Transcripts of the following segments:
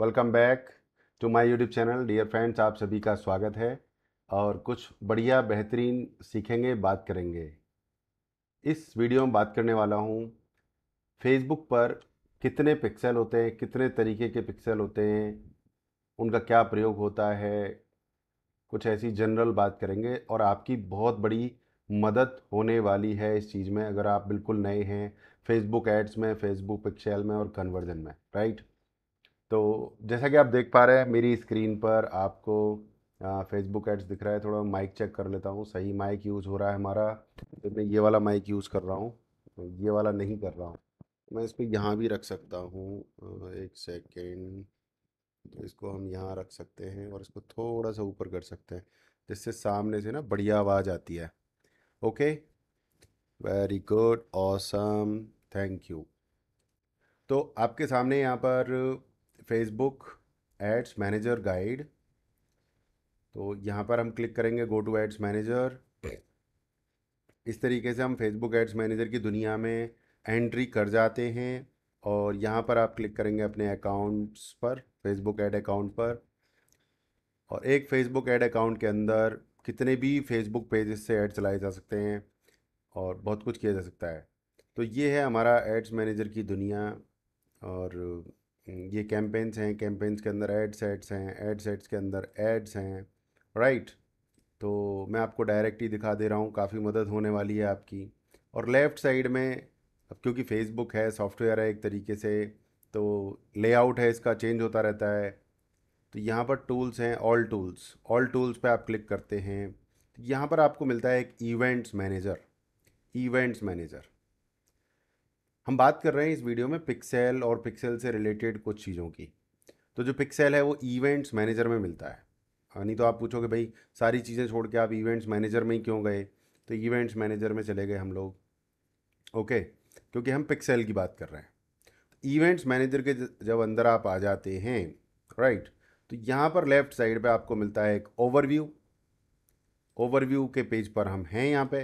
Welcome back to my YouTube channel dear friends आप सभी का स्वागत है और कुछ बढ़िया बेहतरीन सीखेंगे बात करेंगे इस वीडियो में बात करने वाला हूँ फेसबुक पर कितने पिक्सल होते हैं कितने तरीके के पिक्सल होते हैं उनका क्या प्रयोग होता है कुछ ऐसी जनरल बात करेंगे और आपकी बहुत बड़ी मदद होने वाली है इस चीज़ में अगर आप बिल्कुल नए हैं फेसबुक एड्स में फेसबुक पिक्सल में और कन्वर्जन में राइट तो जैसा कि आप देख पा रहे हैं मेरी स्क्रीन पर आपको फेसबुक एड्स दिख रहा है थोड़ा माइक चेक कर लेता हूँ सही माइक यूज़ हो रहा है हमारा तो मैं ये वाला माइक यूज़ कर रहा हूँ ये वाला नहीं कर रहा हूँ मैं इस पर यहाँ भी रख सकता हूँ एक सेकेंड तो इसको हम यहाँ रख सकते हैं और इसको थोड़ा सा ऊपर कर सकते हैं जिससे सामने से ना बढ़िया आवाज़ आती है okay very good awesome thank you तो आपके सामने यहाँ पर फेसबुक एड्स मैनेजर गाइड तो यहाँ पर हम क्लिक करेंगे गो टू एड्स मैनेजर इस तरीके से हम फेसबुक एड्स मैनेजर की दुनिया में एंट्री कर जाते हैं और यहाँ पर आप क्लिक करेंगे अपने अकाउंट्स पर फेसबुक एड अकाउंट पर और एक फेसबुक एड अकाउंट के अंदर कितने भी फेसबुक पेजेस से ऐड चलाए जा सकते हैं और बहुत कुछ किया जा सकता है तो ये है हमारा एड्स मैनेजर की दुनिया और हम्म, ये कैंपेन्स हैं कैंपेन्स के अंदर एड सेट्स हैं एड सेट्स के अंदर एड्स हैं राइट तो मैं आपको डायरेक्ट ही दिखा दे रहा हूँ काफ़ी मदद होने वाली है आपकी और लेफ़्ट साइड में अब क्योंकि फेसबुक है सॉफ्टवेयर है एक तरीके से तो लेआउट है इसका चेंज होता रहता है तो यहाँ पर टूल्स हैं ऑल टूल्स ऑल टूल्स पे आप क्लिक करते हैं यहाँ पर आपको मिलता है एक इवेंट्स मैनेजर इवेंट्स मैनेजर हम बात कर रहे हैं इस वीडियो में पिक्सेल और पिक्सेल से रिलेटेड कुछ चीज़ों की तो जो पिक्सेल है वो इवेंट्स मैनेजर में मिलता है नहीं तो आप पूछोगे भाई सारी चीज़ें छोड़ के आप इवेंट्स मैनेजर में ही क्यों गए तो इवेंट्स मैनेजर में चले गए हम लोग ओके क्योंकि हम पिक्सेल की बात कर रहे हैं इवेंट्स मैनेजर के जब अंदर आप आ जाते हैं राइट तो यहाँ पर लेफ्ट साइड पे आपको मिलता है एक ओवरव्यू ओवरव्यू के पेज पर हम हैं यहाँ पे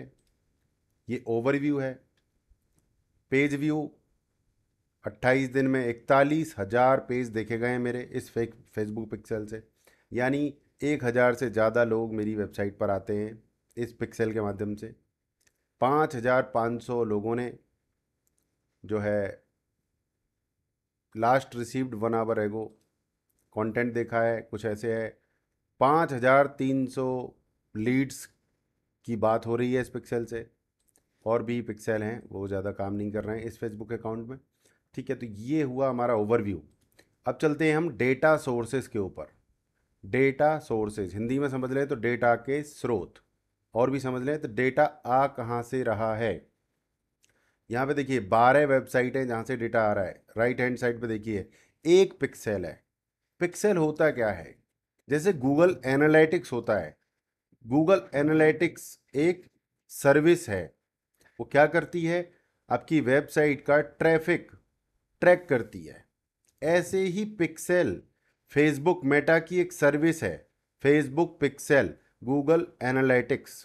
ये ओवरव्यू है पेज व्यू 28 दिन में इकतालीस हज़ार पेज देखे गए हैं मेरे इस फेक फेसबुक पिक्सल से यानी एक हज़ार से ज़्यादा लोग मेरी वेबसाइट पर आते हैं इस पिक्सल के माध्यम से पाँच हज़ार पाँच सौ लोगों ने जो है last received one hour ago content देखा है कुछ ऐसे है पाँच हज़ार तीन सौ लीड्स की बात हो रही है इस पिक्सल से और भी पिक्सल हैं वो ज़्यादा काम नहीं कर रहे हैं इस फेसबुक अकाउंट में ठीक है तो ये हुआ हमारा ओवरव्यू अब चलते हैं हम डेटा सोर्सेज के ऊपर डेटा सोर्सेज हिंदी में समझ लें तो डेटा के स्रोत और भी समझ लें तो डेटा आ कहाँ से रहा है यहाँ पे देखिए बारह वेबसाइट हैं जहाँ से डेटा आ रहा है राइट हैंड साइड पे देखिए एक पिक्सेल है पिक्सेल होता क्या है जैसे गूगल एनालिटिक्स होता है गूगल एनालिटिक्स एक सर्विस है वो क्या करती है आपकी वेबसाइट का ट्रैफिक ट्रैक करती है ऐसे ही पिक्सेल फेसबुक मेटा की एक सर्विस है Facebook pixel Google analytics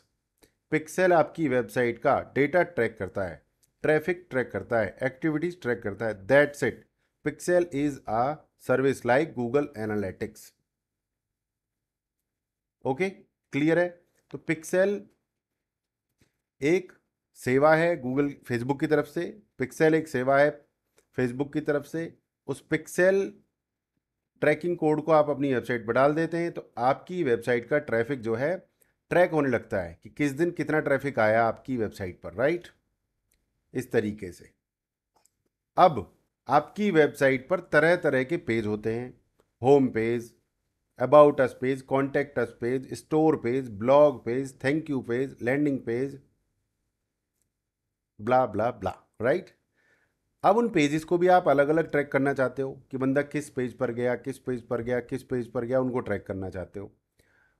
pixel आपकी वेबसाइट का डेटा ट्रैक करता है ट्रैफिक ट्रैक करता है एक्टिविटीज ट्रैक करता है that's it pixel is a service like Google analytics okay clear है तो पिक्सेल एक सेवा है गूगल फेसबुक की तरफ से पिक्सेल एक सेवा है फेसबुक की तरफ से उस पिक्सेल ट्रैकिंग कोड को आप अपनी वेबसाइट पर डाल देते हैं तो आपकी वेबसाइट का ट्रैफिक जो है ट्रैक होने लगता है कि किस दिन कितना ट्रैफिक आया आपकी वेबसाइट पर राइट इस तरीके से अब आपकी वेबसाइट पर तरह तरह के पेज होते हैं home page about us page contact us page store page blog page thank you page landing page blah blah blah right अब उन पेजेस को भी आप अलग अलग ट्रैक करना चाहते हो कि बंदा किस पेज पर गया किस पेज पर गया किस पेज पर गया उनको ट्रैक करना चाहते हो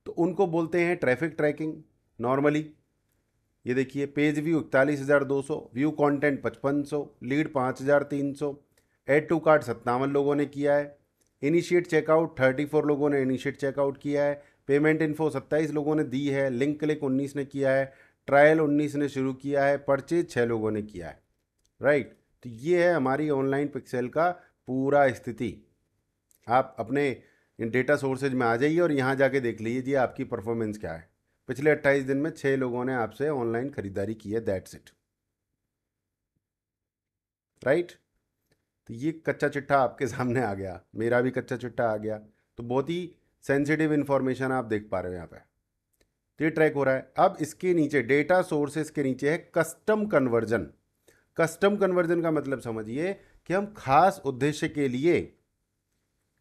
तो उनको बोलते हैं ट्रैफिक ट्रैकिंग नॉर्मली ये देखिए पेज व्यू इकतालीस हज़ार दो सौ व्यू कॉन्टेंट पचपन सौ लीड पाँच हज़ार तीन सौ एड टू कार्ड सत्तावन लोगों ने किया है इनिशिएट चेकआउट थर्टी फोर लोगों ने इनिशिएट चेकआउट किया है पेमेंट इन्फो सत्ताईस लोगों ने दी है लिंक क्लिक उन्नीस ने किया है ट्रायल उन्नीस ने शुरू किया है परचेज छः लोगों ने किया है राइट तो ये है हमारी ऑनलाइन पिक्सेल का पूरा स्थिति आप अपने डेटा सोर्सेज में आ जाइए और यहाँ जाके देख लीजिए आपकी परफॉर्मेंस क्या है पिछले अट्ठाईस दिन में छः लोगों ने आपसे ऑनलाइन खरीदारी की है दैट्स इट राइट तो ये कच्चा चिट्ठा आपके सामने आ गया मेरा भी कच्चा चिट्ठा आ गया तो बहुत ही सेंसिटिव इन्फॉर्मेशन आप देख पा रहे हो यहाँ पर तो ये ट्रैक हो रहा है अब इसके नीचे डेटा सोर्सेस के नीचे है कस्टम कन्वर्जन कस्टम कन्वर्जन का मतलब समझिए कि हम खास उद्देश्य के लिए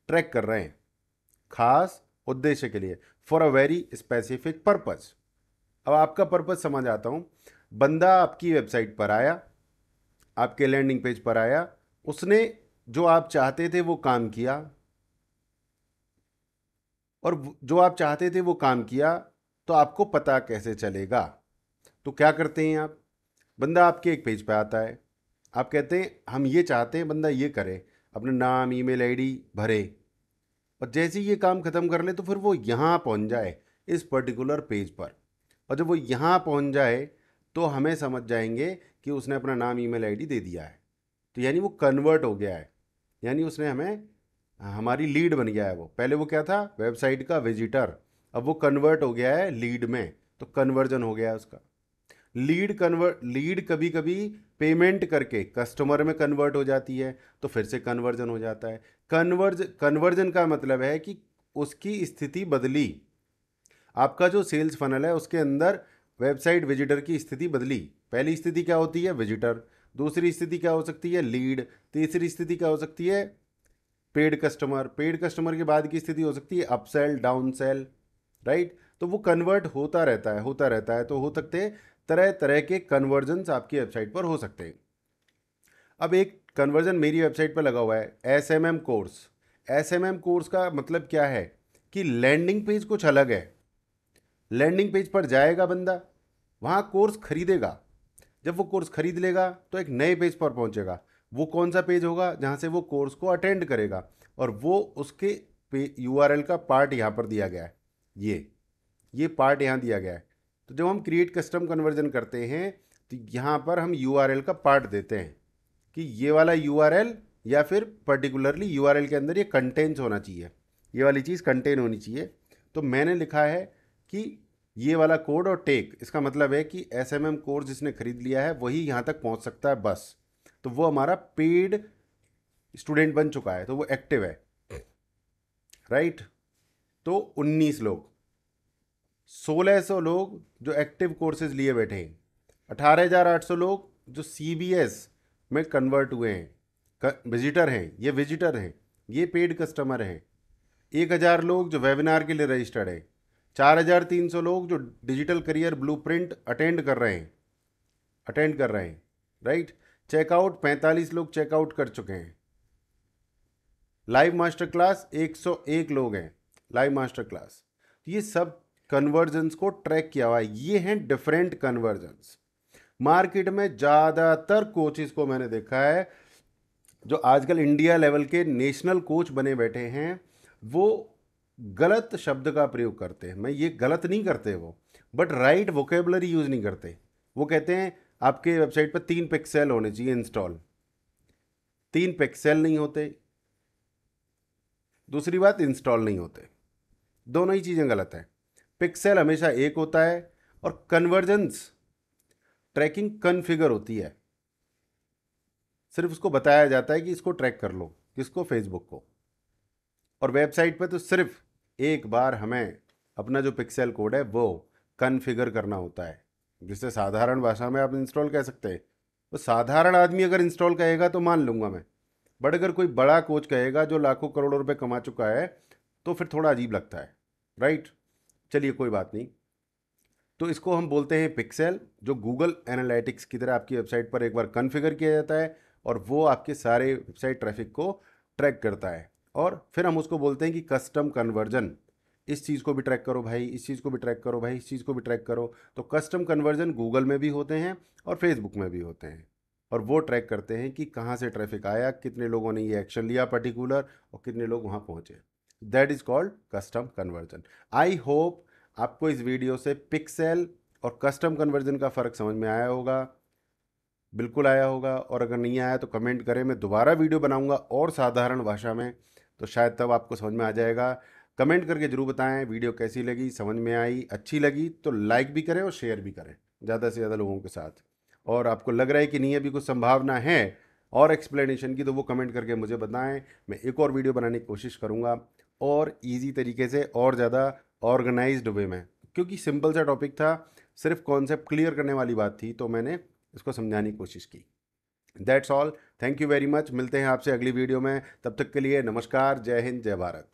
ट्रैक कर रहे हैं खास उद्देश्य के लिए for a very specific purpose अब आपका पर्पज समझ आता हूँ बंदा आपकी वेबसाइट पर आया आपके लैंडिंग पेज पर आया उसने जो आप चाहते थे वो काम किया और जो आप चाहते थे वो काम किया तो आपको पता कैसे चलेगा तो क्या करते हैं आप बंदा आपके एक पेज पे आता है आप कहते हैं हम ये चाहते हैं बंदा ये करे अपना नाम ईमेल आईडी भरे और जैसे ही ये काम ख़त्म कर ले तो फिर वो यहाँ पहुँच जाए इस पर्टिकुलर पेज पर और जब वो यहाँ पहुँच जाए तो हमें समझ जाएंगे कि उसने अपना नाम ईमेल आईडी दे दिया है तो यानी वो कन्वर्ट हो गया है यानी उसने हमें हमारी लीड बन गया है वो पहले वो क्या था वेबसाइट का विजिटर अब वो कन्वर्ट हो गया है लीड में तो कन्वर्जन हो गया है उसका लीड कन्वर्ट लीड कभी कभी पेमेंट करके कस्टमर में कन्वर्ट हो जाती है तो फिर से कन्वर्जन हो जाता है कन्वर्ज कन्वर्जन का मतलब है कि उसकी स्थिति बदली आपका जो सेल्स फनल है उसके अंदर वेबसाइट विजिटर की स्थिति बदली पहली स्थिति क्या होती है विजिटर दूसरी स्थिति क्या हो सकती है लीड तीसरी स्थिति क्या हो सकती है पेड कस्टमर पेड कस्टमर के बाद की स्थिति हो सकती है अपसेल डाउन सेल राइट तो वो कन्वर्ट होता रहता है होता रहता है तो हो सकते हैं तरह तरह के कन्वर्जन्स आपकी वेबसाइट पर हो सकते हैं अब एक कन्वर्जन मेरी वेबसाइट पर लगा हुआ है S M M course S M M course का मतलब क्या है कि लैंडिंग पेज कुछ अलग है लैंडिंग पेज पर जाएगा बंदा वहाँ कोर्स खरीदेगा जब वो कोर्स खरीद लेगा तो एक नए पेज पर पहुँचेगा वो कौन सा पेज होगा जहाँ से वो कोर्स को अटेंड करेगा और वो उसके यू आर एल का पार्ट यहाँ पर दिया गया है ये ये पार्ट यहाँ दिया गया है तो जब हम क्रिएट कस्टम कन्वर्जन करते हैं तो यहाँ पर हम यू का पार्ट देते हैं कि ये वाला यू या फिर पर्टिकुलरली यू के अंदर ये कंटेंट्स होना चाहिए ये वाली चीज़ कंटेन होनी चाहिए तो मैंने लिखा है कि ये वाला कोड और टेक इसका मतलब है कि एस एम एम कोर्स जिसने खरीद लिया है वही यहाँ तक पहुँच सकता है बस तो वो हमारा पेड स्टूडेंट बन चुका है तो वो एक्टिव है राइट right? तो 19 लोग 1600 लोग जो एक्टिव कोर्सेज लिए बैठे हैं 18,800 लोग जो सी में कन्वर्ट हुए हैं विजिटर हैं ये विजिटर हैं ये पेड कस्टमर हैं एक हज़ार लोग जो वेबिनार के लिए रजिस्टर्ड हैं चार हज़ार तीन सौ लोग जो डिजिटल करियर ब्लूप्रिंट अटेंड कर रहे हैं अटेंड कर रहे हैं राइट चेकआउट पैंतालीस लोग चेकआउट कर चुके हैं लाइव मास्टर क्लास एक सौ एक लोग हैं लाइव मास्टर क्लास तो ये सब कन्वर्जन्स को ट्रैक किया हुआ है ये हैं डिफरेंट कन्वर्जन्स मार्केट में ज़्यादातर कोचेस को मैंने देखा है जो आजकल इंडिया लेवल के नेशनल कोच बने बैठे हैं वो गलत शब्द का प्रयोग करते हैं मैं ये गलत नहीं करते वो बट राइट वोकेबलरी यूज़ नहीं करते वो कहते हैं आपके वेबसाइट पर तीन पिक्सेल होने चाहिए इंस्टॉल तीन पिक्सेल नहीं होते दूसरी बात इंस्टॉल नहीं होते दोनों ही चीज़ें गलत हैं पिक्सल हमेशा एक होता है और कन्वर्जेंस ट्रैकिंग कन्फिगर होती है सिर्फ उसको बताया जाता है कि इसको ट्रैक कर लो किसको फेसबुक को और वेबसाइट पे तो सिर्फ एक बार हमें अपना जो पिक्सल कोड है वो कन्फिगर करना होता है जिसे साधारण भाषा में आप इंस्टॉल कह सकते हैं वो साधारण आदमी अगर इंस्टॉल कहेगा तो मान लूँगा मैं बट अगर कोई बड़ा कोच कहेगा जो लाखों करोड़ों रुपए कमा चुका है तो फिर थोड़ा अजीब लगता है राइट चलिए कोई बात नहीं तो इसको हम बोलते हैं पिक्सेल जो गूगल एनालिटिक्स की तरह आपकी वेबसाइट पर एक बार कन्फिगर किया जाता है और वो आपके सारे वेबसाइट ट्रैफिक को ट्रैक करता है और फिर हम उसको बोलते हैं कि कस्टम कन्वर्जन इस चीज़ को भी ट्रैक करो भाई इस चीज़ को भी ट्रैक करो भाई इस चीज़ को भी ट्रैक करो तो कस्टम कन्वर्जन गूगल में भी होते हैं और फेसबुक में भी होते हैं और वो ट्रैक करते हैं कि कहाँ से ट्रैफिक आया कितने लोगों ने ये एक्शन लिया पर्टिकुलर और कितने लोग वहाँ पहुँचे that is called custom conversion I hope आपको इस वीडियो से पिक्सेल और कस्टम कन्वर्जन का फ़र्क समझ में आया होगा बिल्कुल आया होगा और अगर नहीं आया तो कमेंट करें मैं दोबारा वीडियो बनाऊंगा और साधारण भाषा में तो शायद तब आपको समझ में आ जाएगा कमेंट करके ज़रूर बताएं वीडियो कैसी लगी समझ में आई अच्छी लगी तो लाइक भी करें और शेयर भी करें ज़्यादा से ज़्यादा लोगों के साथ और आपको लग रहा है कि नहीं अभी कुछ संभावना है और एक्सप्लेनेशन की तो वो कमेंट करके मुझे बताएं मैं एक और वीडियो बनाने की कोशिश करूँगा और ईजी तरीके से और ज़्यादा ऑर्गेनाइज वे में क्योंकि सिंपल सा टॉपिक था सिर्फ कॉन्सेप्ट क्लियर करने वाली बात थी तो मैंने इसको समझाने की कोशिश की that's all thank you very much मिलते हैं आपसे अगली वीडियो में तब तक के लिए नमस्कार जय हिंद जय भारत